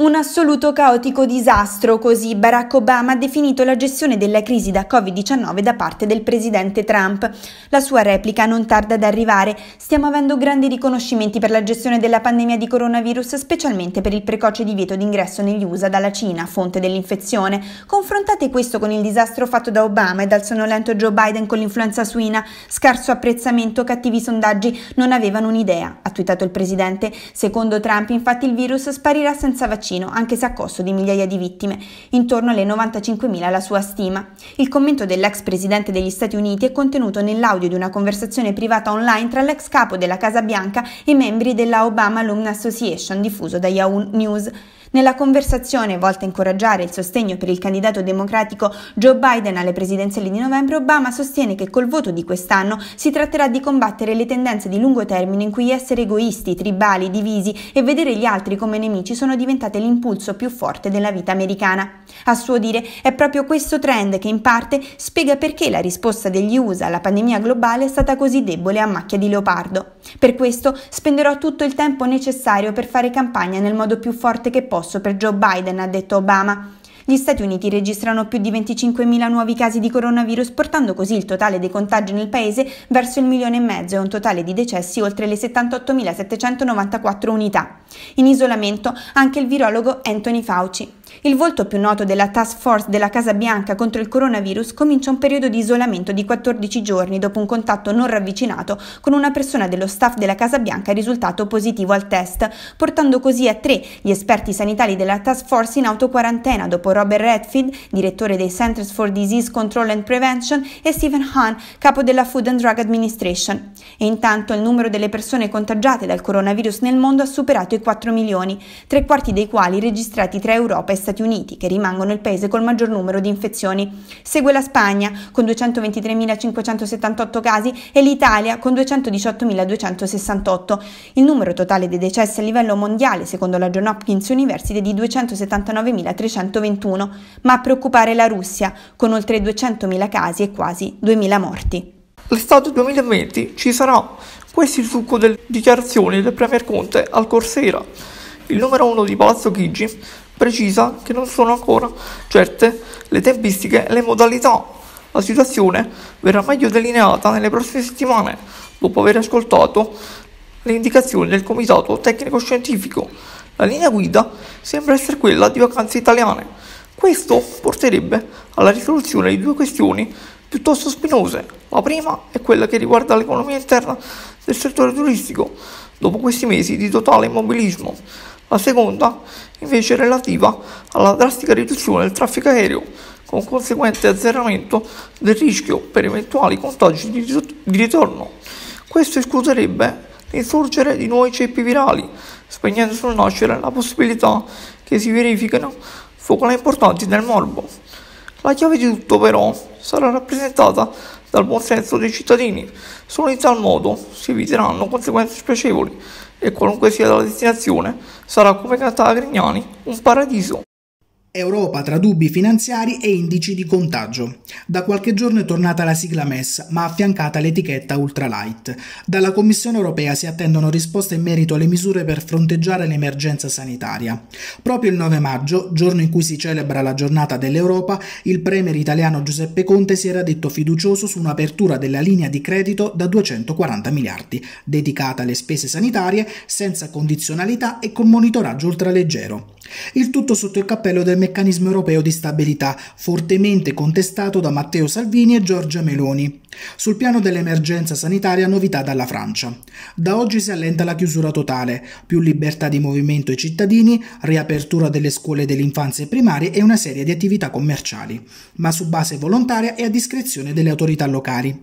Un assoluto caotico disastro, così Barack Obama ha definito la gestione della crisi da Covid-19 da parte del presidente Trump. La sua replica non tarda ad arrivare. Stiamo avendo grandi riconoscimenti per la gestione della pandemia di coronavirus, specialmente per il precoce divieto d'ingresso negli USA dalla Cina, fonte dell'infezione. Confrontate questo con il disastro fatto da Obama e dal sonnolento Joe Biden con l'influenza suina, scarso apprezzamento, cattivi sondaggi, non avevano un'idea, ha twittato il presidente. Secondo Trump, infatti, il virus sparirà senza vaccino vaccino, anche se a costo di migliaia di vittime, intorno alle 95.000 la sua stima. Il commento dell'ex presidente degli Stati Uniti è contenuto nell'audio di una conversazione privata online tra l'ex capo della Casa Bianca e membri della Obama Alumni Association diffuso da Yahoo News. Nella conversazione volta a incoraggiare il sostegno per il candidato democratico Joe Biden alle presidenziali di novembre, Obama sostiene che col voto di quest'anno si tratterà di combattere le tendenze di lungo termine in cui essere egoisti, tribali, divisi e vedere gli altri come nemici sono diventate l'impulso più forte della vita americana. A suo dire, è proprio questo trend che in parte spiega perché la risposta degli USA alla pandemia globale è stata così debole a macchia di leopardo. Per questo spenderò tutto il tempo necessario per fare campagna nel modo più forte che posso posto per Joe Biden, ha detto Obama. Gli Stati Uniti registrano più di 25.000 nuovi casi di coronavirus, portando così il totale dei contagi nel paese verso il milione e mezzo e un totale di decessi oltre le 78.794 unità. In isolamento anche il virologo Anthony Fauci. Il volto più noto della task force della Casa Bianca contro il coronavirus comincia un periodo di isolamento di 14 giorni dopo un contatto non ravvicinato con una persona dello staff della Casa Bianca risultato positivo al test, portando così a tre gli esperti sanitari della task force in autoquarantena dopo Robert Redfield, direttore dei Centers for Disease Control and Prevention, e Stephen Hahn, capo della Food and Drug Administration. E intanto il numero delle persone contagiate dal coronavirus nel mondo ha superato i 4 milioni, tre quarti dei quali registrati tra Europa e Stati Uniti. Stati Uniti, che rimangono il paese col maggior numero di infezioni. Segue la Spagna con 223.578 casi e l'Italia con 218.268. Il numero totale dei decessi a livello mondiale, secondo la John Hopkins University, è di 279.321, ma a preoccupare la Russia, con oltre 200.000 casi e quasi 2.000 morti. L'estate 2020 ci sarà. Questo è il succo delle dichiarazioni del Premier Conte al Corsera. Il numero uno di Palazzo Chigi precisa che non sono ancora certe le tempistiche e le modalità. La situazione verrà meglio delineata nelle prossime settimane, dopo aver ascoltato le indicazioni del Comitato Tecnico Scientifico. La linea guida sembra essere quella di vacanze italiane. Questo porterebbe alla risoluzione di due questioni piuttosto spinose. La prima è quella che riguarda l'economia interna del settore turistico, dopo questi mesi di totale immobilismo la seconda invece è relativa alla drastica riduzione del traffico aereo con conseguente azzeramento del rischio per eventuali contagi di ritorno. Questo escluderebbe l'insorgere di nuovi ceppi virali, spegnendo sul nascere la possibilità che si verifichino focolai importanti del morbo. La chiave di tutto però sarà rappresentata dal buon senso dei cittadini, solo in tal modo si eviteranno conseguenze spiacevoli e qualunque sia la destinazione sarà come cantava Grignani un paradiso. Europa tra dubbi finanziari e indici di contagio. Da qualche giorno è tornata la sigla MES, ma affiancata l'etichetta ultralight. Dalla Commissione europea si attendono risposte in merito alle misure per fronteggiare l'emergenza sanitaria. Proprio il 9 maggio, giorno in cui si celebra la giornata dell'Europa, il premier italiano Giuseppe Conte si era detto fiducioso su un'apertura della linea di credito da 240 miliardi, dedicata alle spese sanitarie, senza condizionalità e con monitoraggio ultraleggero. Il tutto sotto il cappello del meccanismo europeo di stabilità, fortemente contestato da Matteo Salvini e Giorgia Meloni. Sul piano dell'emergenza sanitaria, novità dalla Francia. Da oggi si allenta la chiusura totale, più libertà di movimento ai cittadini, riapertura delle scuole dell'infanzia e primarie e una serie di attività commerciali, ma su base volontaria e a discrezione delle autorità locali.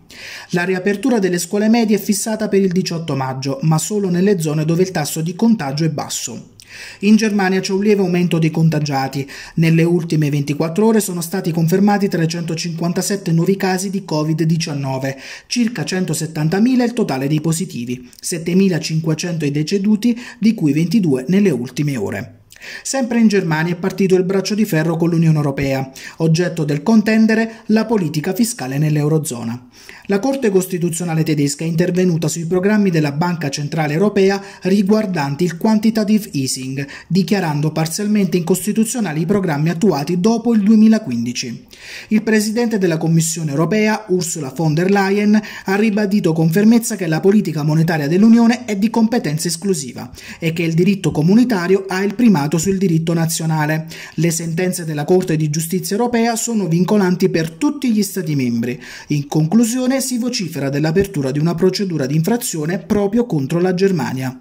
La riapertura delle scuole medie è fissata per il 18 maggio, ma solo nelle zone dove il tasso di contagio è basso. In Germania c'è un lieve aumento dei contagiati. Nelle ultime 24 ore sono stati confermati 357 nuovi casi di Covid-19, circa 170.000 il totale dei positivi, 7.500 i deceduti, di cui 22 nelle ultime ore. Sempre in Germania è partito il braccio di ferro con l'Unione Europea, oggetto del contendere la politica fiscale nell'Eurozona. La Corte Costituzionale tedesca è intervenuta sui programmi della Banca Centrale Europea riguardanti il quantitative easing, dichiarando parzialmente incostituzionali i programmi attuati dopo il 2015. Il presidente della Commissione Europea, Ursula von der Leyen, ha ribadito con fermezza che la politica monetaria dell'Unione è di competenza esclusiva e che il diritto comunitario ha il primato applicato sul diritto nazionale. Le sentenze della Corte di giustizia europea sono vincolanti per tutti gli Stati membri. In conclusione si vocifera dell'apertura di una procedura di infrazione proprio contro la Germania.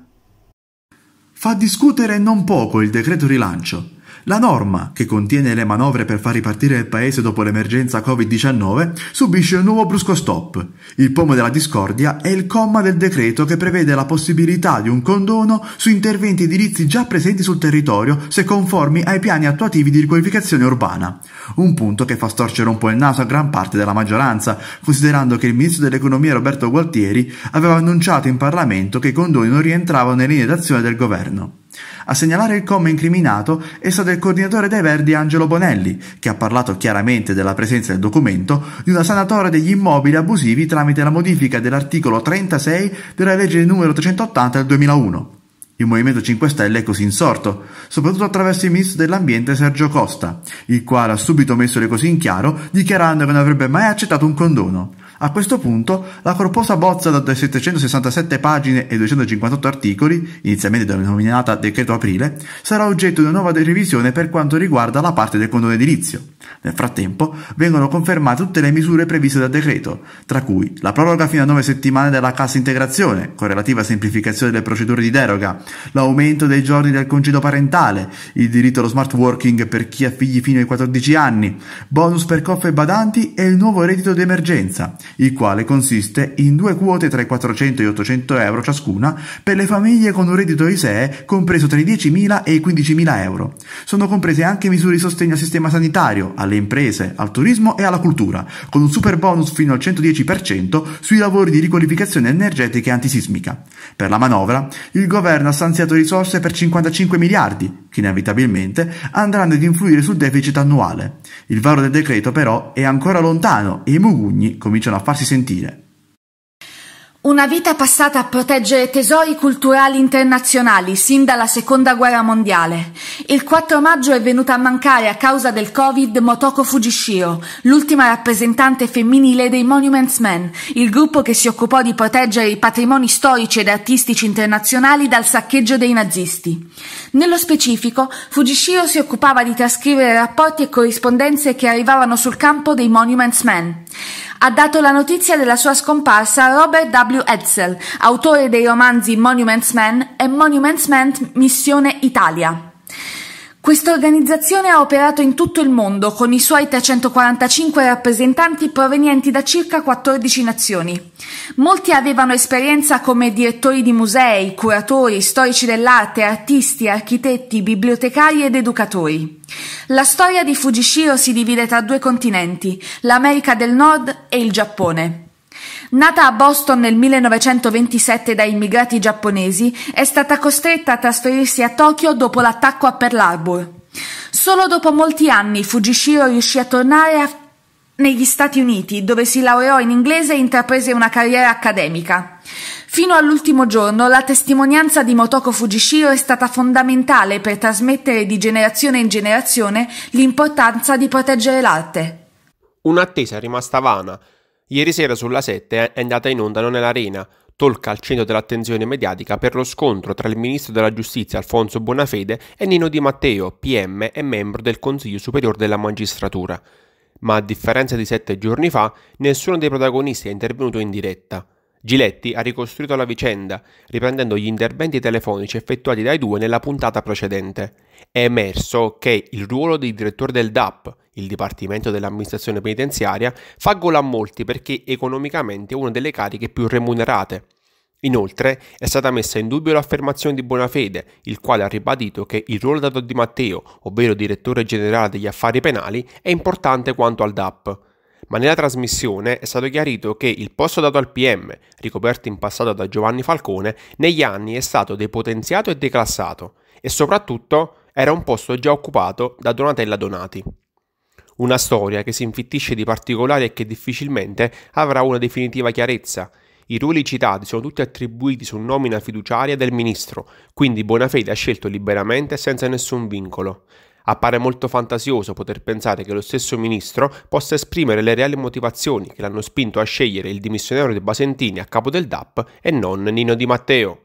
Fa discutere non poco il decreto rilancio la norma, che contiene le manovre per far ripartire il paese dopo l'emergenza Covid-19, subisce un nuovo brusco stop. Il pomo della discordia è il comma del decreto che prevede la possibilità di un condono su interventi edilizi già presenti sul territorio se conformi ai piani attuativi di riqualificazione urbana. Un punto che fa storcere un po' il naso a gran parte della maggioranza, considerando che il ministro dell'economia Roberto Gualtieri aveva annunciato in Parlamento che i condoni non rientravano nelle linee d'azione del governo. A segnalare il come incriminato è stato il coordinatore dei Verdi Angelo Bonelli, che ha parlato chiaramente della presenza del documento di una sanatoria degli immobili abusivi tramite la modifica dell'articolo 36 della legge numero 380 del 2001. Il Movimento 5 Stelle è così insorto, soprattutto attraverso il ministro dell'ambiente Sergio Costa, il quale ha subito messo le cose in chiaro dichiarando che non avrebbe mai accettato un condono. A questo punto, la corposa bozza da 767 pagine e 258 articoli, inizialmente denominata Decreto Aprile, sarà oggetto di una nuova revisione per quanto riguarda la parte del condono edilizio. Nel frattempo, vengono confermate tutte le misure previste dal decreto, tra cui la proroga fino a 9 settimane della cassa integrazione, con relativa semplificazione delle procedure di deroga, l'aumento dei giorni del congedo parentale, il diritto allo smart working per chi ha figli fino ai 14 anni, bonus per coffe e badanti e il nuovo reddito d'emergenza il quale consiste in due quote tra i 400 e i 800 euro ciascuna per le famiglie con un reddito ISEE compreso tra i 10.000 e i 15.000 euro. Sono comprese anche misure di sostegno al sistema sanitario, alle imprese, al turismo e alla cultura, con un super bonus fino al 110% sui lavori di riqualificazione energetica e antisismica. Per la manovra, il governo ha stanziato risorse per 55 miliardi, che inevitabilmente andranno ad influire sul deficit annuale. Il varo del decreto però è ancora lontano e i mugugni cominciano a farsi sentire. Una vita passata a proteggere tesori culturali internazionali sin dalla seconda guerra mondiale. Il 4 maggio è venuta a mancare a causa del Covid Motoko Fujishiro, l'ultima rappresentante femminile dei Monuments Men, il gruppo che si occupò di proteggere i patrimoni storici ed artistici internazionali dal saccheggio dei nazisti. Nello specifico, Fujishiro si occupava di trascrivere rapporti e corrispondenze che arrivavano sul campo dei Monuments Men ha dato la notizia della sua scomparsa Robert W. Edsel, autore dei romanzi Monuments Man e Monuments Man Missione Italia. Quest'organizzazione ha operato in tutto il mondo con i suoi 345 rappresentanti provenienti da circa 14 nazioni. Molti avevano esperienza come direttori di musei, curatori, storici dell'arte, artisti, architetti, bibliotecari ed educatori. La storia di Fujishiro si divide tra due continenti, l'America del Nord e il Giappone. Nata a Boston nel 1927 da immigrati giapponesi, è stata costretta a trasferirsi a Tokyo dopo l'attacco a Pearl Harbor. Solo dopo molti anni Fujishiro riuscì a tornare a... negli Stati Uniti, dove si laureò in inglese e intraprese una carriera accademica. Fino all'ultimo giorno la testimonianza di Motoko Fujishiro è stata fondamentale per trasmettere di generazione in generazione l'importanza di proteggere l'arte. Un'attesa è rimasta vana Ieri sera sulla 7 è andata in onda Non è l'Arena, tolca al centro dell'attenzione mediatica per lo scontro tra il ministro della giustizia Alfonso Bonafede e Nino Di Matteo, PM e membro del Consiglio Superiore della Magistratura. Ma a differenza di sette giorni fa, nessuno dei protagonisti è intervenuto in diretta. Giletti ha ricostruito la vicenda, riprendendo gli interventi telefonici effettuati dai due nella puntata precedente. È emerso che il ruolo di direttore del DAP, il Dipartimento dell'Amministrazione Penitenziaria, fa gola a molti perché economicamente è una delle cariche più remunerate. Inoltre è stata messa in dubbio l'affermazione di Bonafede, il quale ha ribadito che il ruolo dato di Matteo, ovvero direttore generale degli affari penali, è importante quanto al DAP ma nella trasmissione è stato chiarito che il posto dato al PM, ricoperto in passato da Giovanni Falcone, negli anni è stato depotenziato e declassato e soprattutto era un posto già occupato da Donatella Donati. Una storia che si infittisce di particolari e che difficilmente avrà una definitiva chiarezza. I ruoli citati sono tutti attribuiti su nomina fiduciaria del ministro, quindi Bonafede ha scelto liberamente senza nessun vincolo. Appare molto fantasioso poter pensare che lo stesso ministro possa esprimere le reali motivazioni che l'hanno spinto a scegliere il dimissionario di Basentini a capo del DAP e non Nino Di Matteo.